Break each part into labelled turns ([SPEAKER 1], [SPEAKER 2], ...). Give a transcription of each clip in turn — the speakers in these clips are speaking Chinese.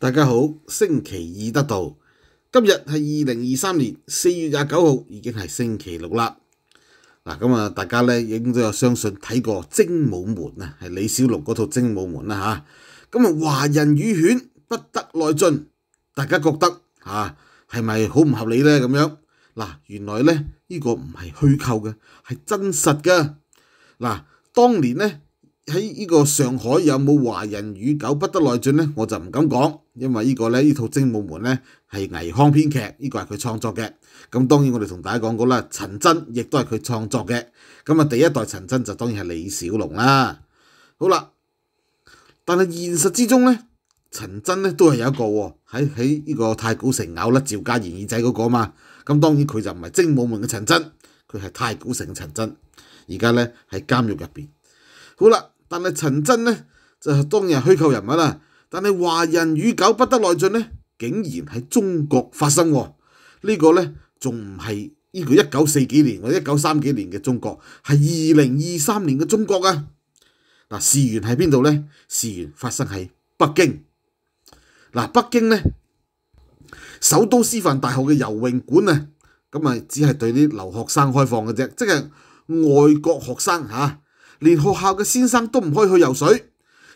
[SPEAKER 1] 大家好，星期二得到，今日系二零二三年四月廿九号，已经系星期六啦。嗱，咁啊，大家咧，影都有相信睇过《精武门》啊，系李小六嗰套《精武门》啦吓。咁啊，华人与犬不得内进，大家觉得啊，系咪好唔合理咧？咁样嗱，原来咧呢个唔系虚构嘅，系真实嘅。嗱，当年咧。喺呢個上海有冇華人與狗不得內進呢？我就唔敢講，因為呢個咧呢套《精武門》咧係倪康編劇，呢個係佢創作嘅。咁當然我哋同大家講過啦，陳真亦都係佢創作嘅。咁啊，第一代陳真就當然係李小龍啦。好啦，但係現實之中咧，陳真咧都係有一個喎，喺喺呢個太古城咬甩趙家賢耳仔嗰個嘛。咁當然佢就唔係《精武門》嘅陳真，佢係太古城嘅陳真，而家咧喺監獄入邊。好啦。但係陳真咧就系當日虛構人物啦。但係華人與狗不得內進咧，竟然喺中國發生喎！呢個咧仲唔係呢個一九四幾年或者一九三幾年嘅中國，係二零二三年嘅中國啊！嗱，事源喺邊度咧？事源發生喺北京。嗱，北京咧，首都師範大學嘅游泳館啊，咁咪只係對啲留學生開放嘅啫，即係外國學生嚇。連學校嘅先生都唔可以去游水，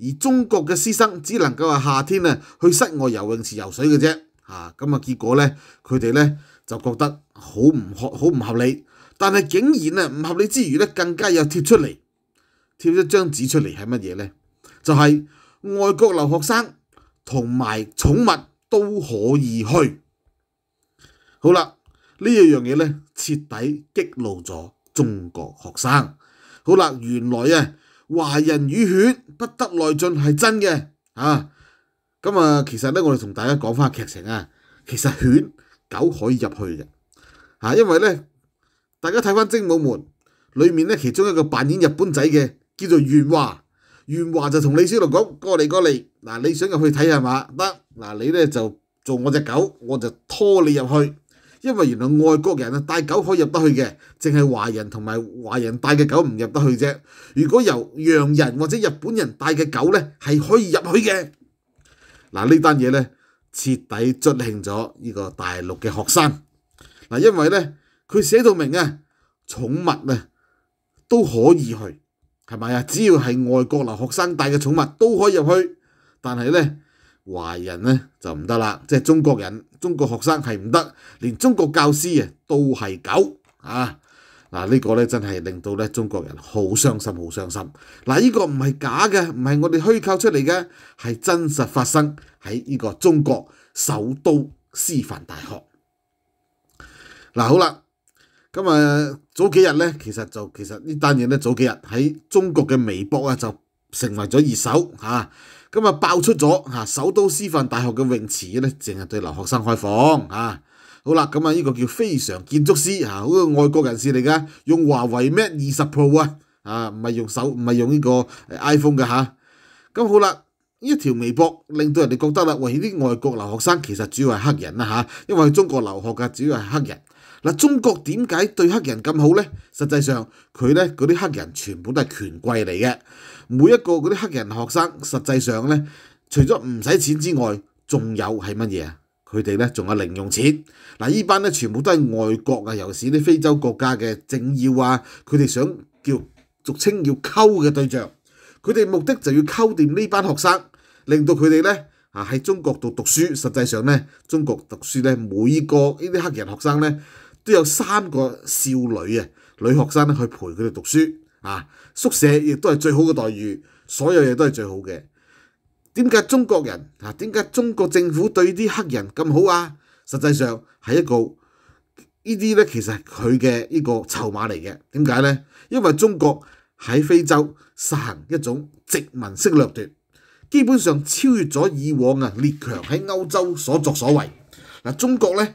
[SPEAKER 1] 而中國嘅師生只能夠系夏天啊去室外游泳池游水嘅啫。嚇咁啊，結果咧，佢哋咧就覺得好唔合好唔合理，但係竟然啊唔合理之餘咧，更加又貼出嚟貼一張紙出嚟係乜嘢咧？就係外國留學生同埋寵物都可以去。好啦，呢一樣嘢咧，徹底激怒咗中國學生。好啦，原來啊，華人與犬不得内進係真嘅啊。咁啊，其實咧，我哋同大家講翻劇情啊，其實犬狗可以入去嘅嚇，因為咧，大家睇翻《精武門》裏面咧，其中一個扮演日本仔嘅叫做袁華，袁華就同李小龙講：过嚟过嚟，嗱你想入去睇下嘛？得嗱，你咧就做我只狗，我就拖你入去。因為原來外國人啊帶狗可以入得去嘅，淨係華人同埋華人帶嘅狗唔入得去啫。如果由洋人或者日本人帶嘅狗咧，係可以入去嘅。嗱呢單嘢咧，徹底足慶咗呢個大陸嘅學生。嗱，因為咧佢寫到明啊，寵物啊都可以去，係咪啊？只要係外國留學生帶嘅寵物都可以入去，但係咧。華人咧就唔得啦，即係中國人、中國學生係唔得，連中國教師啊都係狗啊！嗱，呢個咧真係令到咧中國人好傷心、好傷心。嗱，依個唔係假嘅，唔係我哋虛構出嚟嘅，係真實發生喺依個中國首都師範大學。嗱，好啦，咁啊早幾日咧，其實就其實呢單嘢咧，早幾日喺中國嘅微博啊就成為咗熱搜嚇。咁啊爆出咗嚇，首都師范大學嘅泳池咧，淨係對留學生開放啊。好啦，咁啊呢個叫非常建築師嚇，好似外國人士嚟噶，用華為 Mate 二十 Pro 啊，啊唔係用手唔係用呢個 iPhone 嘅吓。咁好啦，呢一條微博令到人哋覺得啦，呢啲外國留學生其實主要係黑人啦嚇，因為中國留學嘅主要係黑人。嗱，中國點解對黑人咁好咧？實際上佢咧嗰啲黑人全部都係權貴嚟嘅，每一個嗰啲黑人學生，實際上咧除咗唔使錢之外，仲有係乜嘢啊？佢哋咧仲有零用錢。嗱，依班咧全部都係外國啊，尤其是啲非洲國家嘅政要啊，佢哋想叫俗稱要溝嘅對象，佢哋目的就要溝掂呢班學生，令到佢哋咧啊喺中國讀讀書。實際上咧，中國讀書咧，每個呢啲黑人學生咧。都有三個少女啊，女學生去陪佢哋讀書啊，宿舍亦都係最好嘅待遇，所有嘢都係最好嘅。點解中國人啊？點解中國政府對啲黑人咁好啊？實際上係一個呢啲咧，其實係佢嘅呢個籌碼嚟嘅。點解咧？因為中國喺非洲實行一種殖民式掠奪，基本上超越咗以往啊列強喺歐洲所作所為。嗱，中國咧。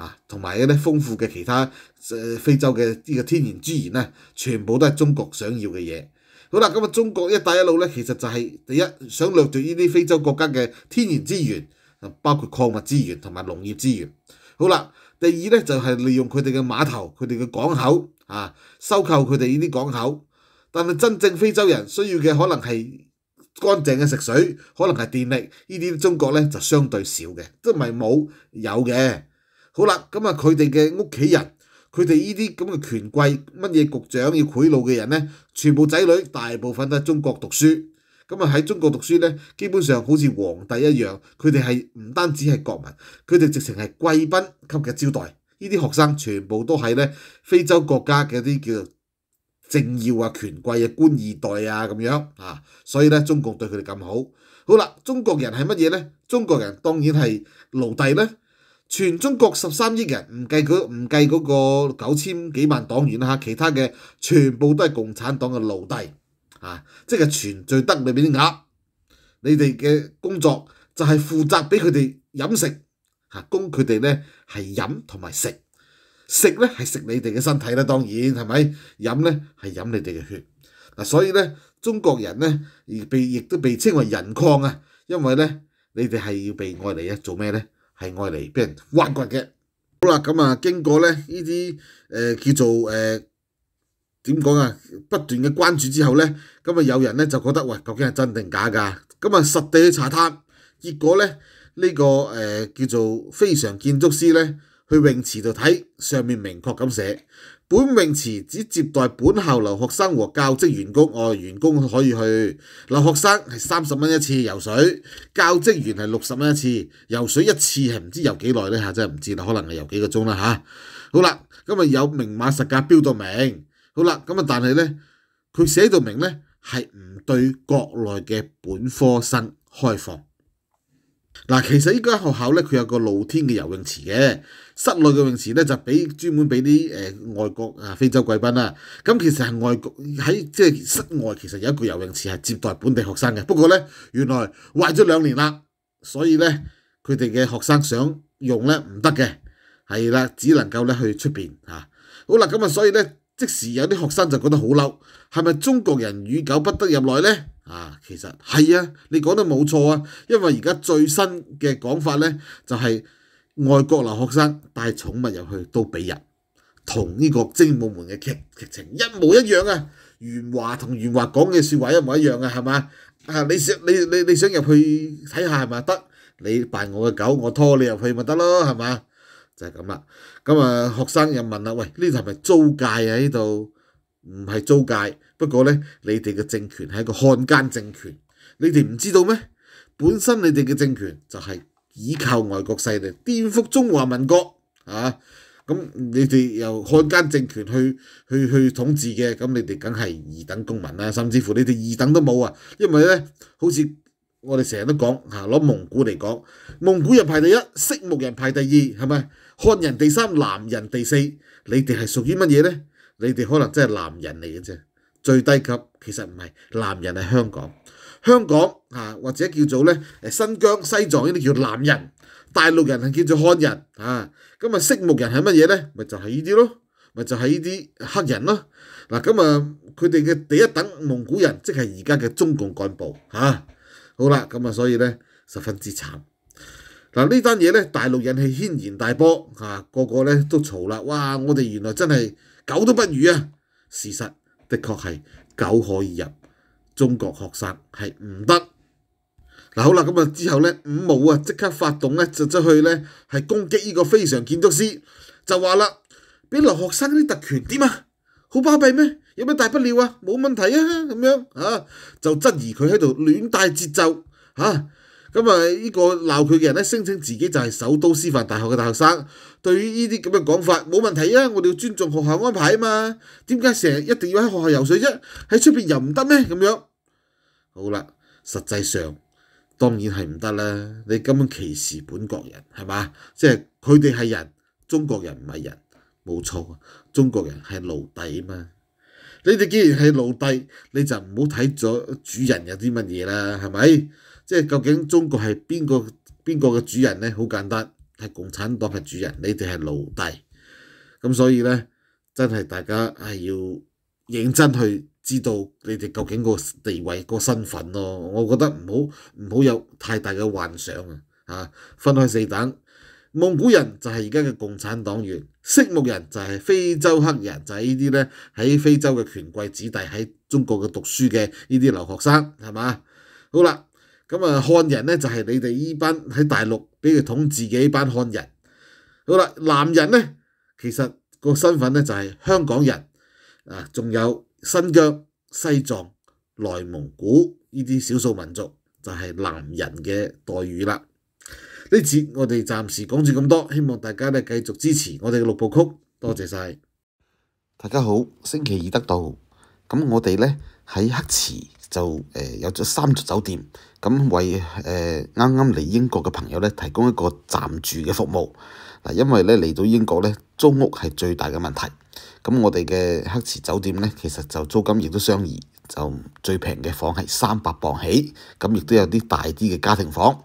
[SPEAKER 1] 啊，同埋一啲豐富嘅其他誒非洲嘅呢個天然資源咧，全部都係中國想要嘅嘢。好啦，咁啊，中國一帶一路咧，其實就係第一想掠奪呢啲非洲國家嘅天然資源，包括礦物資源同埋農業資源。好啦，第二咧就係利用佢哋嘅碼頭、佢哋嘅港口啊，收購佢哋呢啲港口。但係真正非洲人需要嘅可能係乾淨嘅食水，可能係電力，呢啲中國咧就相對少嘅，即唔係冇有嘅。好啦，咁啊，佢哋嘅屋企人，佢哋呢啲咁嘅權貴，乜嘢局長要贿赂嘅人呢？全部仔女大部分都喺中國讀書，咁啊喺中國讀書呢，基本上好似皇帝一樣，佢哋係唔單止係國民，佢哋直情係貴賓級嘅招待，呢啲學生全部都係呢非洲國家嘅啲叫做政要啊、權貴啊、官二代啊咁樣啊，所以呢，中共對佢哋咁好。好啦，中國人係乜嘢呢？中國人當然係奴隸呢，全中國十三億人，唔計嗰唔計嗰個九千幾萬黨員啦其他嘅全部都係共產黨嘅奴隸，啊，即係全聚德裏面啲鴨，你哋嘅工作就係負責俾佢哋飲食，嚇供佢哋咧係飲同埋食，食咧係食你哋嘅身體啦，當然係咪飲咧係飲你哋嘅血，嗱所以咧中國人咧而被亦都被稱為人礦啊，因為咧你哋係要被愛嚟啊，做咩咧？系外嚟，俾人挖掘嘅。好啦，咁啊，經過咧呢啲誒叫做誒點講啊，不斷嘅關注之後咧，咁啊有人咧就覺得喂，究竟係真定假㗎？咁啊實地去查探，結果咧呢個誒叫做非常建築師咧，去泳池度睇上面明確咁寫。本泳池只接待本校留学生和教职员工，外员工可以去。留学生系三十蚊一次游水，教职员系六十蚊一次游水。一次系唔知游几耐咧吓，真系唔知啦，可能系游几个钟啦吓。好啦，咁啊有明码实价标到明。好啦，咁啊，但系咧，佢写到明咧系唔对国内嘅本科生开放。嗱，其實依間學校咧，佢有個露天嘅游泳池嘅，室內嘅泳池咧就俾專門俾啲誒外國啊非洲貴賓啦。咁其實係外國喺即係室外，其實有一個游泳池係接待本地學生嘅。不過咧，原來壞咗兩年啦，所以咧佢哋嘅學生想用咧唔得嘅，係啦，只能夠咧去出邊嚇。好啦，咁啊，所以咧即時有啲學生就覺得好嬲，係咪中國人與狗不得入來咧？啊，其实系啊，你讲得冇错啊，因为而家最新嘅讲法咧，就系外国留学生带宠物入去都俾人，同呢个《精武门》嘅剧剧情一模一样啊，原话同原话讲嘅说话一模一样啊，系嘛？啊，你想你你你想入去睇下系咪得？你扮我嘅狗，我拖你入去咪得咯，系嘛？就系咁啦。咁啊，学生又问啦，喂，呢度系咪租界啊？呢度唔系租界。不過咧，你哋嘅政權係一個漢奸政權，你哋唔知道咩？本身你哋嘅政權就係倚靠外國勢力，顛覆中華民國啊！咁你哋由漢奸政權去去去統治嘅，咁你哋梗係二等公民啦，甚至乎你哋二等都冇啊！因為咧，好似我哋成日都講嚇，攞蒙古嚟講，蒙古人排第一，色目人排第二，係咪？漢人第三，南人第四，你哋係屬於乜嘢咧？你哋可能真係南人嚟嘅啫。最低級其實唔係南人係香港，香港啊或者叫做咧新疆、西藏呢啲叫南人，大陸人係叫做漢人啊，咁啊色目人係乜嘢咧？咪就係呢啲咯，咪就係呢啲黑人咯。嗱咁啊，佢哋嘅第一等蒙古人即係而家嘅中共幹部嚇。好啦，咁啊，所以咧十分之慘。嗱呢單嘢咧大陸引起軒然大波嚇，個個咧都嘈啦。哇！我哋原來真係狗都不如啊，事實。的確係狗可以入，中國學生係唔得。嗱好啦，咁啊之後咧，五毛啊即刻發動咧，就出去咧係攻擊呢個非常建築師，就話啦，俾留學生啲特權點啊，好巴閉咩？有咩大不了啊？冇問題啊，咁樣啊，就質疑佢喺度亂帶節奏嚇。咁啊！呢個鬧佢嘅人咧，聲稱自己就係首都師範大學嘅大學生。對於呢啲咁嘅講法，冇問題啊！我哋要尊重學校安排啊嘛。點解成日一定要喺學校游水啫？喺出邊又唔得咩？咁樣好啦。實際上當然係唔得啦。你根本歧視本國人係嘛？即係佢哋係人，中國人唔係人，冇錯。中國人係奴隸啊嘛。你哋既然係奴隸，你就唔好睇咗主人有啲乜嘢啦，係咪？即係究竟中國係邊個邊個嘅主人咧？好簡單，係共產黨係主人，你哋係奴隸。咁所以咧，真係大家唉要認真去知道你哋究竟個地位、個身份咯。我覺得唔好唔好有太大嘅幻想啊！分開四等。蒙古人就係而家嘅共產黨員，色目人就係非洲黑人，就係呢啲咧喺非洲嘅權貴子弟喺中國嘅讀書嘅呢啲留學生，係嘛？好啦，咁啊漢人咧就係你哋呢班喺大陸，比佢統自己班漢人。好啦，南人咧其實個身份咧就係香港人，啊，仲有新疆、西藏、內蒙古呢啲少數民族就係南人嘅待遇啦。呢次我哋暫時講住咁多，希望大家咧繼續支持我哋嘅六部曲，多謝晒。大家好，星期二得到咁我哋咧喺黑池就誒有咗三座酒店，咁為诶啱啱嚟英國嘅朋友咧提供一個暫住嘅服務嗱，因為咧嚟到英國咧租屋係最大嘅問題，咁我哋嘅黑池酒店咧其實就租金亦都相宜，就最平嘅房係三百磅起，咁亦都有啲大啲嘅家庭房。